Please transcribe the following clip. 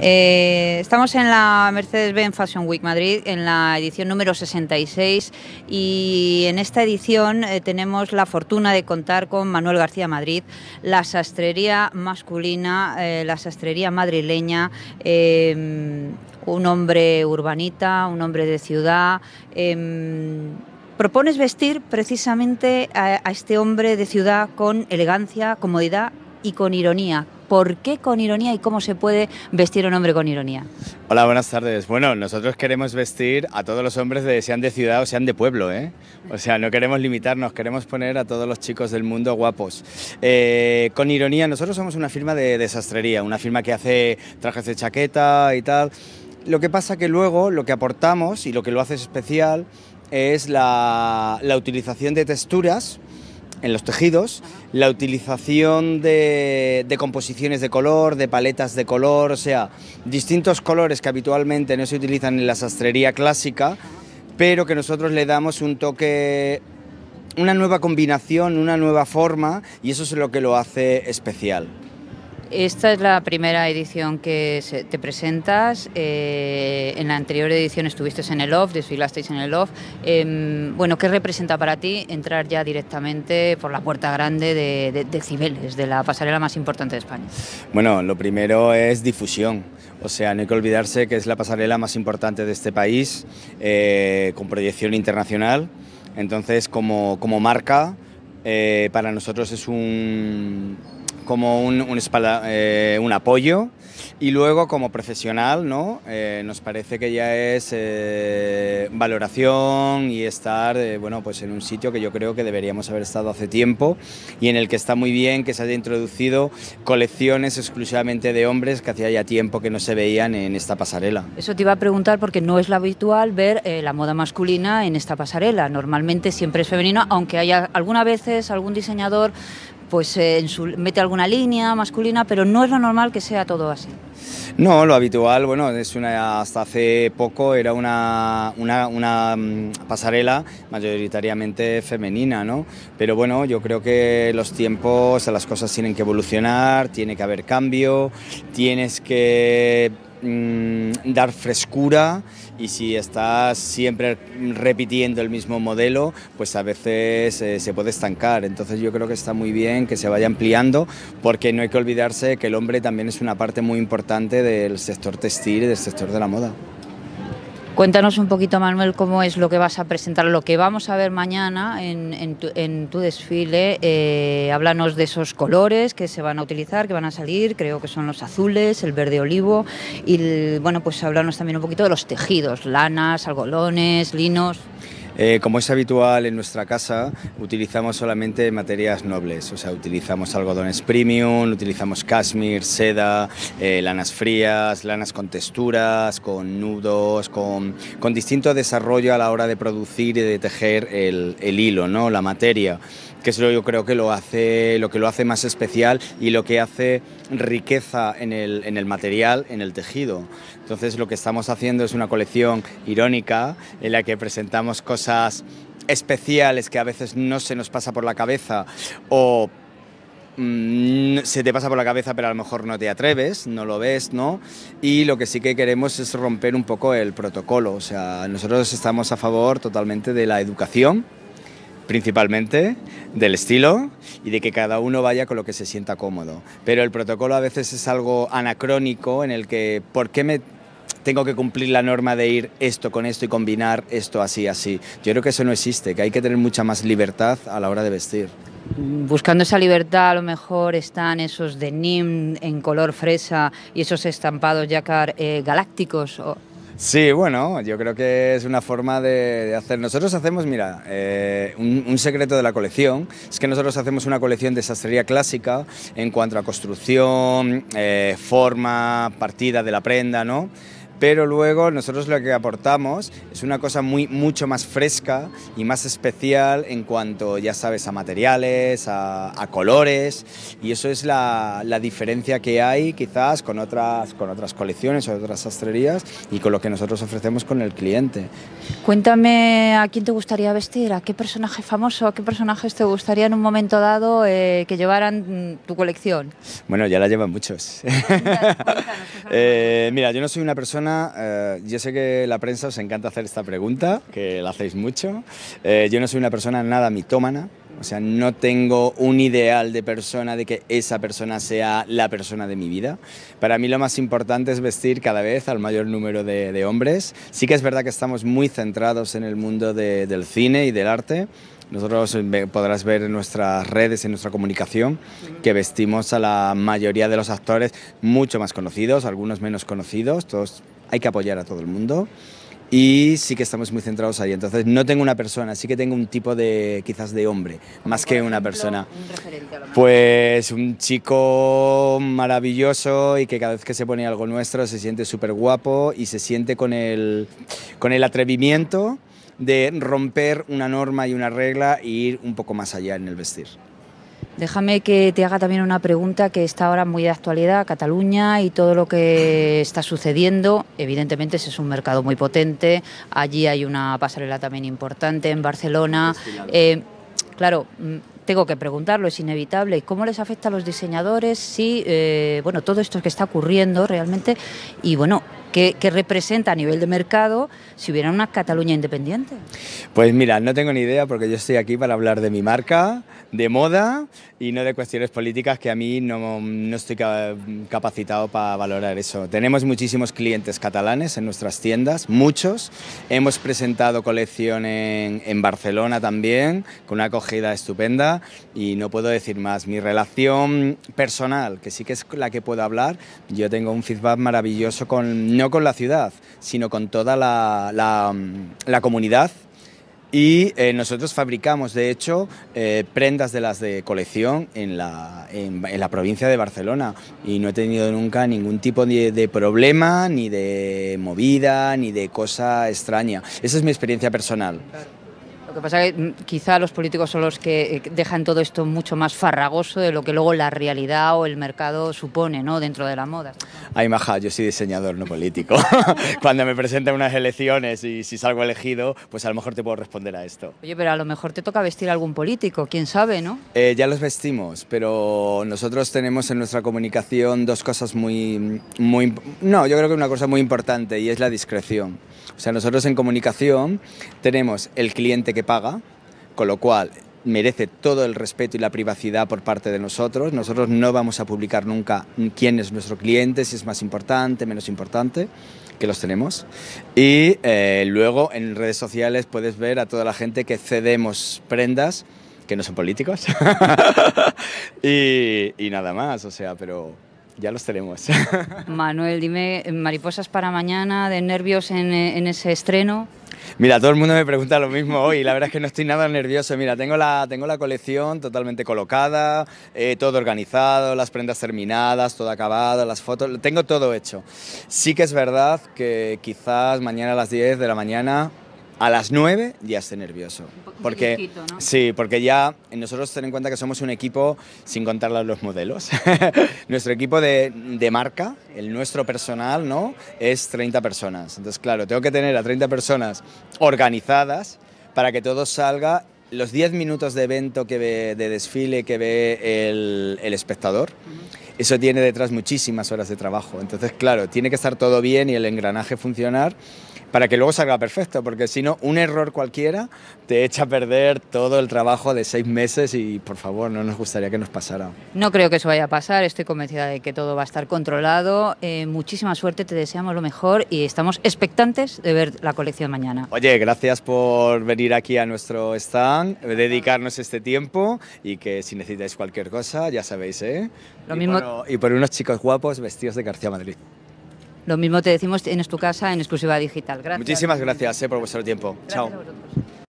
Eh, estamos en la Mercedes-Benz Fashion Week Madrid, en la edición número 66, y en esta edición eh, tenemos la fortuna de contar con Manuel García Madrid, la sastrería masculina, eh, la sastrería madrileña, em, un hombre urbanita, un hombre de ciudad em, propones vestir precisamente a, este hombre de ciudad con elegancia, comodidad y con ironía. ¿Por qué con ironía y cómo se puede vestir un hombre con ironía? Hola, buenas tardes. Bueno, nosotros queremos vestir a todos los hombres, de, sean de ciudad o sean de pueblo, ¿eh? O sea, no queremos limitarnos, queremos poner a todos los chicos del mundo guapos. Eh, con ironía, nosotros somos una firma de, desastrería, una firma que hace trajes de chaqueta y tal. Lo que pasa que luego lo que aportamos y lo que lo hace especial es la, la utilización de texturas en los tejidos, la utilización de, composiciones de color, de paletas de color, o sea, distintos colores que habitualmente no se utilizan en la sastrería clásica, pero que nosotros le damos un toque, una nueva combinación, una nueva forma, y eso es lo que lo hace especial. Esta es la primera edición que te presentas. Eh, en la anterior edición estuviste en el OFF, desfilasteis en el OFF. Em, bueno, ¿qué representa para ti entrar ya directamente por la puerta grande de, Cibeles, de la pasarela más importante de España? Bueno, lo primero es difusión. O sea, no hay que olvidarse que es la pasarela más importante de este país, eh, con proyección internacional. Entonces, como marca, eh, para nosotros es un como un, eh, un, apoyo y luego como profesional ¿no? Eh, nos parece que ya es eh, valoración y estar bueno, pues en un sitio que yo creo que deberíamos haber estado hace tiempo y en el que está muy bien que se haya introducido colecciones exclusivamente de hombres que hacía ya tiempo que no se veían en esta pasarela. Eso te iba a preguntar porque no es la habitual ver la moda masculina en esta pasarela. Normalmente siempre es femenina... aunque haya algunas veces algún diseñador pues eh, en su, mete alguna línea masculina, pero no es lo normal que sea todo así. No, lo habitual, bueno, es una, hasta hace poco era una, una, una, mm, pasarela mayoritariamente femenina, ¿no? Pero bueno, yo creo que los tiempos, las cosas tienen que evolucionar, tiene que haber cambio, tienes que Mm, dar frescura y si estás siempre repitiendo el mismo modelo, pues a veces eh, se puede estancar. Entonces yo creo que está muy bien que se vaya ampliando porque no hay que olvidarse que el hombre también es una parte muy importante del sector textil y del sector de la moda. Cuéntanos un poquito, Manuel, cómo es lo que vas a presentar, lo que vamos a ver mañana en, tu, desfile. Eh, háblanos de esos colores que se van a utilizar, que van a salir, creo que son los azules, el verde olivo, y bueno, pues háblanos también un poquito de los tejidos, lanas, algolones, linos. Eh, como es habitual en nuestra casa, utilizamos solamente materias nobles, o sea, utilizamos algodones premium, utilizamos cashmere, seda, eh, lanas frías, lanas con texturas, con nudos, con, con, distinto desarrollo a la hora de producir y de tejer el, el hilo, ¿no? la materia que es lo yo creo que lo hace lo que lo hace más especial y lo que hace riqueza en el, en el material, en el tejido. Entonces lo que estamos haciendo es una colección irónica en la que presentamos cosas especiales que a veces no se nos pasa por la cabeza o mm, se te pasa por la cabeza pero a lo mejor no te atreves, no lo ves, ¿no? Y lo que sí que queremos es romper un poco el protocolo, o sea, nosotros estamos a favor totalmente de la educación, principalmente del estilo y de que cada uno vaya con lo que se sienta cómodo. Pero el protocolo a veces es algo anacrónico en el que ¿por qué me tengo que cumplir la norma de ir esto con esto y combinar esto así, así. Yo creo que eso no existe, que hay que tener mucha más libertad a la hora de vestir. Buscando esa libertad a lo mejor están esos denim en color fresa y esos estampados yacar eh, galácticos. Sí, bueno, yo creo que es una forma de, hacer. Nosotros hacemos, mira, eh, un, secreto de la colección es que nosotros hacemos una colección de sastrería clásica en cuanto a construcción, eh, forma, partida de la prenda, ¿no? pero luego nosotros lo que aportamos es una cosa muy, mucho más fresca y más especial en cuanto, ya sabes, a materiales, a, colores, y eso es la, la, diferencia que hay quizás con otras, con otras colecciones o otras sastrerías y con lo que nosotros ofrecemos con el cliente. Cuéntame a quién te gustaría vestir, a qué personaje famoso, a qué personajes te gustaría en un momento dado eh, que llevaran mm, tu colección. Bueno, ya la llevan muchos. Eh, mira, yo no soy una persona eh, yo sé que la prensa os encanta hacer esta pregunta, que la hacéis mucho. Eh, yo no soy una persona nada mitómana, o sea, no tengo un ideal de persona, de que esa persona sea la persona de mi vida. Para mí lo más importante es vestir cada vez al mayor número de, hombres. Sí que es verdad que estamos muy centrados en el mundo del cine y del arte. Nosotros eh, podrás ver en nuestras redes, en nuestra comunicación, que vestimos a la mayoría de los actores mucho más conocidos, algunos menos conocidos, todos hay que apoyar a todo el mundo y sí que estamos muy centrados ahí. Entonces no tengo una persona, sí que tengo un tipo de quizás de hombre, más que una persona. Un pues un chico maravilloso y que cada vez que se pone algo nuestro se siente súper guapo y se siente con el, con el atrevimiento de romper una norma y una regla e ir un poco más allá en el vestir. Déjame que te haga también una pregunta que está ahora muy de actualidad, Cataluña y todo lo que está sucediendo. Evidentemente ese es un mercado muy potente, allí hay una pasarela también importante en Barcelona. Eh, claro, mm, tengo que preguntarlo, es inevitable. ¿Cómo les afecta a los diseñadores si, eh, bueno, todo esto que está ocurriendo realmente y, bueno, ¿Qué, representa a nivel de mercado si hubiera una Cataluña independiente? Pues mira, no tengo ni idea porque yo estoy aquí para hablar de mi marca, de moda y no de cuestiones políticas que a mí no, no estoy capacitado para valorar eso. Tenemos muchísimos clientes catalanes en nuestras tiendas, muchos. Hemos presentado colección en, en Barcelona también, con una acogida estupenda y no puedo decir más. Mi relación personal, que sí que es la que puedo hablar, yo tengo un feedback maravilloso con no con la ciudad, sino con toda la, mm, comunidad. Y eh, nosotros fabricamos, de hecho, eh, prendas de las de colección en la, provincia de Barcelona. Y no he tenido nunca ningún tipo de, problema, ni de movida, ni de cosa extraña. Esa es mi experiencia personal que pasa es que mm, quizá los políticos son los que eh, dejan todo esto mucho más farragoso de lo que luego la realidad o el mercado supone ¿no? dentro de la moda. Ay, maja, yo soy diseñador, no político. Cuando me presentan unas elecciones y si salgo elegido, pues a lo mejor te puedo responder a esto. Oye, pero a lo mejor te toca vestir a algún político, quién sabe, ¿no? Eh, ya los vestimos, pero nosotros tenemos en nuestra comunicación dos cosas muy, muy... No, yo creo que una cosa muy importante y es la discreción. O sea, nosotros en comunicación tenemos el cliente que paga, con lo cual merece todo el respeto y la privacidad por parte de nosotros. Nosotros no vamos a publicar nunca quién es nuestro cliente, si es más importante, menos importante, que los tenemos. Y eh, luego en redes sociales puedes ver a toda la gente que cedemos prendas que no son políticos. y, y nada más, o sea, pero ya los tenemos. Manuel, dime, eh, mariposas para mañana, de nervios eh, en, ese estreno. Mira, todo el mundo me pregunta lo mismo hoy, la verdad es que no estoy nada nervioso. Mira, tengo la, tengo la colección totalmente colocada, eh, todo organizado, las prendas terminadas, todo acabado, las fotos, tengo todo hecho. Sí que es verdad que quizás mañana a las 10 de la mañana a las 9 ya esté nervioso. Porque, Sí, porque ya nosotros ten en cuenta que somos un equipo, sin contar los modelos, nuestro equipo de, marca, el nuestro personal, ¿no? Es 30 personas. Entonces, claro, tengo que tener a 30 personas organizadas para que todo salga los 10 minutos de evento que de desfile que ve el, espectador. eso tiene detrás muchísimas horas de trabajo. Entonces, claro, tiene que estar todo bien y el engranaje funcionar para que luego salga perfecto, porque si no, un error cualquiera te echa a perder todo el trabajo de seis meses y por favor, no nos gustaría que nos pasara. No creo que eso vaya a pasar, estoy convencida de que todo va a estar controlado. Eh, muchísima suerte, te deseamos lo mejor y estamos expectantes de ver la colección mañana. Oye, gracias por venir aquí a nuestro stand, dedicarnos este tiempo y que si necesitáis cualquier cosa, ya sabéis, ¿eh? Lo mismo. y por unos chicos guapos vestidos de García Madrid. Lo mismo te decimos en tu casa en exclusiva digital. Gracias. Muchísimas gracias eh, por vuestro tiempo. Chao.